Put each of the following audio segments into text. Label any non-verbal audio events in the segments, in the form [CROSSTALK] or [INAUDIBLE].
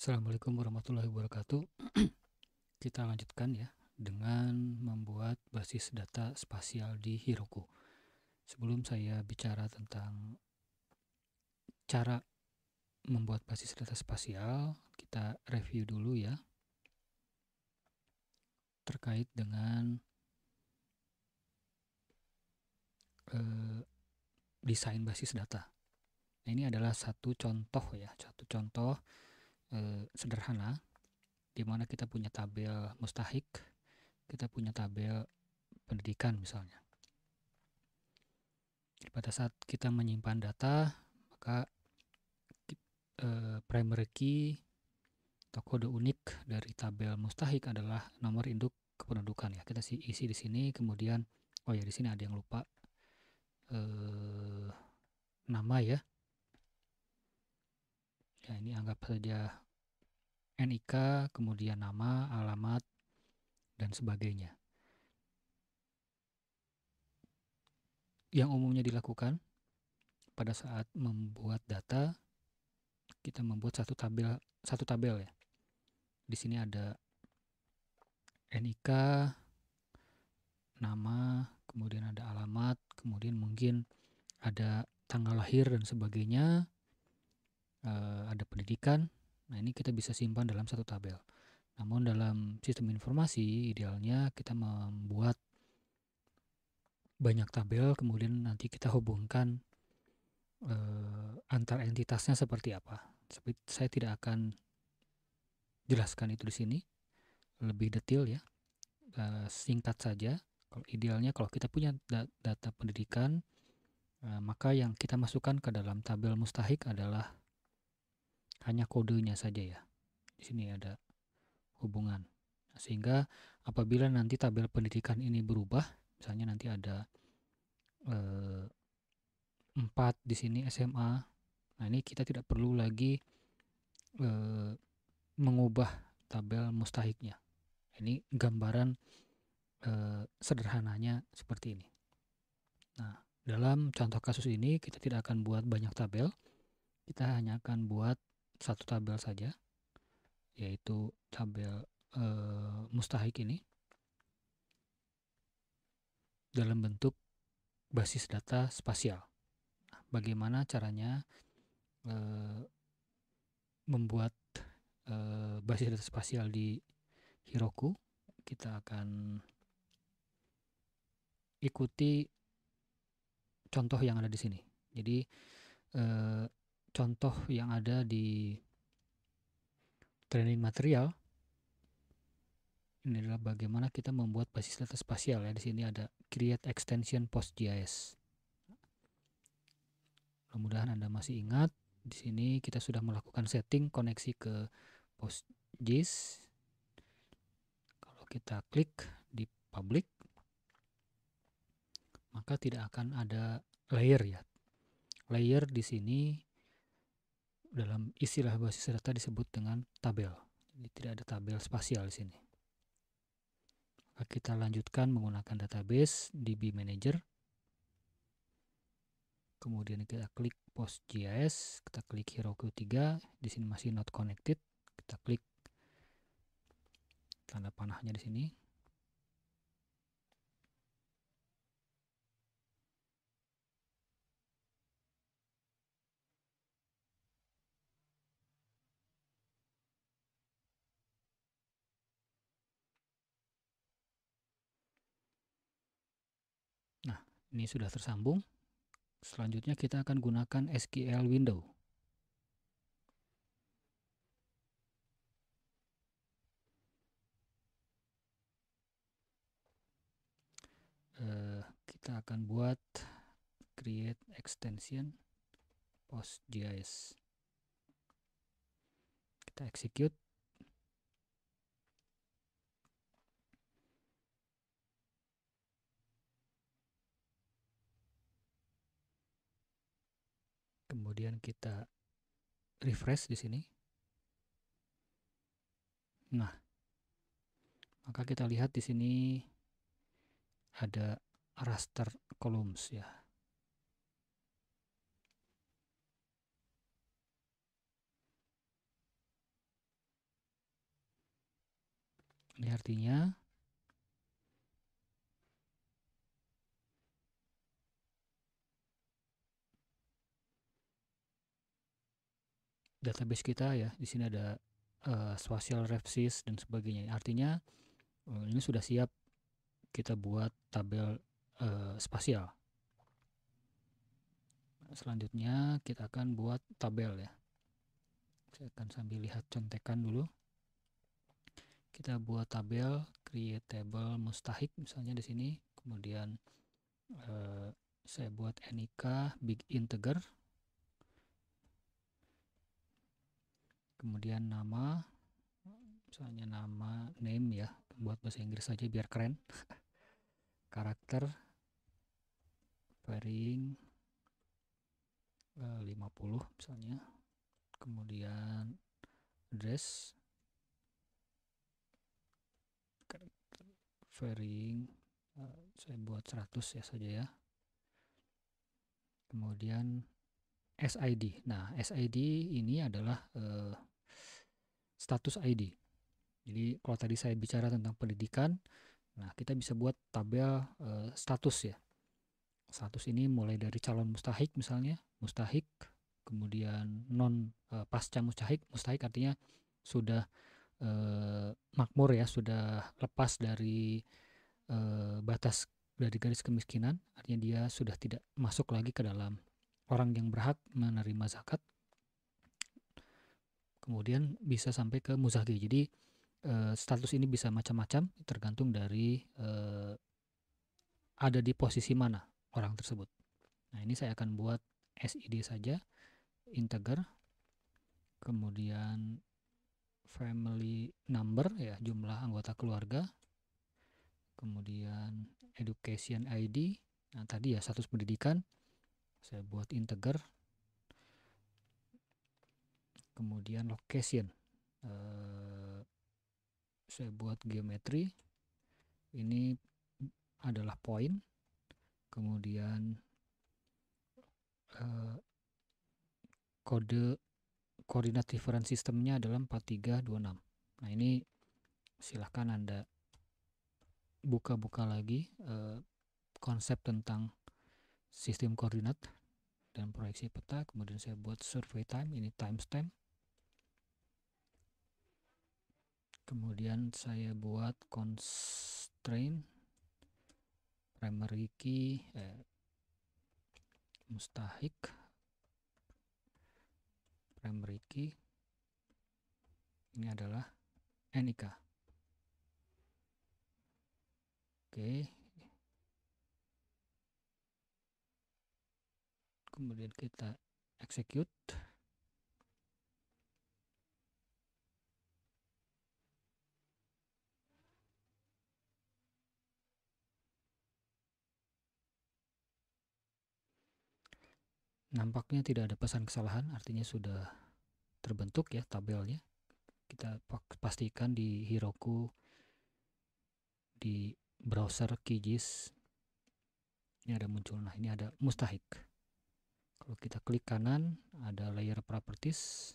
Assalamualaikum warahmatullahi wabarakatuh. [CLEARS THROAT] Kita lanjutkan ya dengan membuat basis data spasial di Heroku. Sebelum saya bicara tentang cara membuat basis data spasial, kita review dulu ya terkait dengan eh, desain basis data. Nah, ini adalah satu contoh ya, satu contoh eh, sederhana di mana kita punya tabel mustahik, kita punya tabel pendidikan misalnya. Pada saat kita menyimpan data, maka eh, primary key atau kode unik dari tabel mustahik adalah nomor induk kependudukan ya. Kita isi di sini, kemudian oh ya di sini ada yang lupa eh, nama ya. Ya ini anggap saja NIK, kemudian nama, alamat, dan sebagainya. Yang umumnya dilakukan pada saat membuat data, kita membuat satu tabel, satu tabel ya. Di sini ada NIK, nama, kemudian ada alamat, kemudian mungkin ada tanggal lahir dan sebagainya, e, ada pendidikan, Nah, ini kita bisa simpan dalam satu tabel. Namun dalam sistem informasi, idealnya kita membuat banyak tabel, kemudian nanti kita hubungkan e, antar entitasnya seperti apa. Saya tidak akan jelaskan itu di sini lebih detail ya. E, singkat saja, kalau idealnya kalau kita punya data pendidikan, e, maka yang kita masukkan ke dalam tabel mustahik adalah hanya kodenya saja ya. Di sini ada hubungan. Sehingga apabila nanti tabel pendidikan ini berubah, misalnya nanti ada eh, 4 di sini SMA. Nah, ini kita tidak perlu lagi eh, mengubah tabel mustahiknya. Ini gambaran eh, sederhananya seperti ini. Nah, dalam contoh kasus ini kita tidak akan buat banyak tabel. Kita hanya akan buat satu tabel saja yaitu tabel e, mustahik ini dalam bentuk basis data spasial. Nah, bagaimana caranya e, membuat e, basis data spasial di Heroku? Kita akan ikuti contoh yang ada di sini. Jadi e, contoh yang ada di training material ini adalah bagaimana kita membuat basis data spasial ya di sini ada create extension postgis mudah-mudahan anda masih ingat di sini kita sudah melakukan setting koneksi ke postgis kalau kita klik di public maka tidak akan ada layer ya layer di sini dalam istilah basis data disebut dengan tabel. Jadi tidak ada tabel spasial di sini. Kita lanjutkan menggunakan database DB Manager. Kemudian kita klik PostGIS, kita klik Heroku 3, di sini masih not connected. Kita klik tanda panahnya di sini. Ini sudah tersambung. Selanjutnya kita akan gunakan SQL window. Eh, kita akan buat create extension PostGIS. Kita execute. kita refresh di sini. Nah, maka kita lihat di sini ada raster columns ya. Ini artinya database kita ya di sini ada uh, eh, spatial refsys dan sebagainya artinya uh, ini sudah siap kita buat tabel uh, spasial selanjutnya kita akan buat tabel ya saya akan sambil lihat contekan dulu kita buat tabel create table mustahik misalnya di sini kemudian uh, saya buat nik big integer kemudian nama misalnya nama name ya buat bahasa Inggris saja biar keren [LAUGHS] karakter varying eh, 50 misalnya kemudian address karakter varying eh, saya buat 100 ya saja ya kemudian SID nah SID ini adalah eh, status ID. Jadi kalau tadi saya bicara tentang pendidikan, nah kita bisa buat tabel e, status ya. Status ini mulai dari calon mustahik misalnya, mustahik, kemudian non e, pasca mustahik, mustahik artinya sudah e, makmur ya, sudah lepas dari batas dari garis kemiskinan, artinya dia sudah tidak masuk lagi ke dalam orang yang berhak menerima zakat kemudian bisa sampai ke muzaki. Jadi uh, status ini bisa macam-macam tergantung dari uh, ada di posisi mana orang tersebut. Nah, ini saya akan buat SID saja integer kemudian family number ya jumlah anggota keluarga kemudian education ID nah tadi ya status pendidikan saya buat integer kemudian location uh, saya buat geometri ini adalah point kemudian uh, kode koordinat reference sistemnya adalah 4326 nah ini silahkan anda buka-buka lagi uh, konsep tentang sistem koordinat dan proyeksi peta kemudian saya buat survey time ini timestamp kemudian saya buat constraint primary key eh, mustahik primary key ini adalah nik oke kemudian kita execute Nampaknya tidak ada pesan kesalahan, artinya sudah terbentuk ya tabelnya. Kita pastikan di Heroku di browser Kijis ini ada muncul. Nah, ini ada mustahik. Kalau kita klik kanan ada layer properties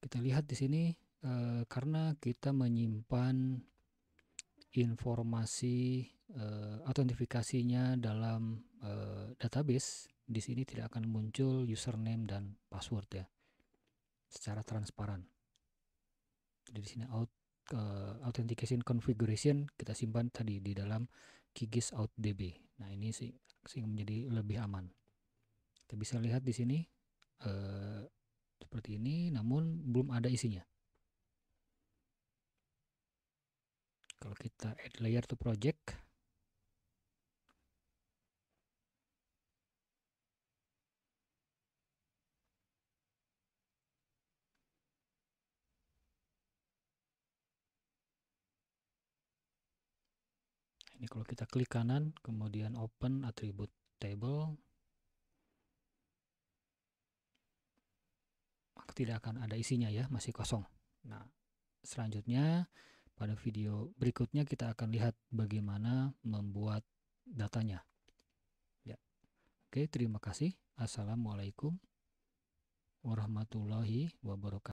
Kita lihat di sini e, karena kita menyimpan informasi e, autentifikasinya dalam e, database, di sini tidak akan muncul username dan password ya secara transparan. Jadi di sini out uh, authentication configuration kita simpan tadi di dalam Kigis OutDB. Nah, ini sih sehingga menjadi lebih aman. Kita bisa lihat di sini seperti ini namun belum ada isinya kalau kita add layer to project ini kalau kita klik kanan kemudian open attribute table tidak akan ada isinya ya, masih kosong. Nah, selanjutnya pada video berikutnya kita akan lihat bagaimana membuat datanya. Ya. Oke, terima kasih. Assalamualaikum warahmatullahi wabarakatuh.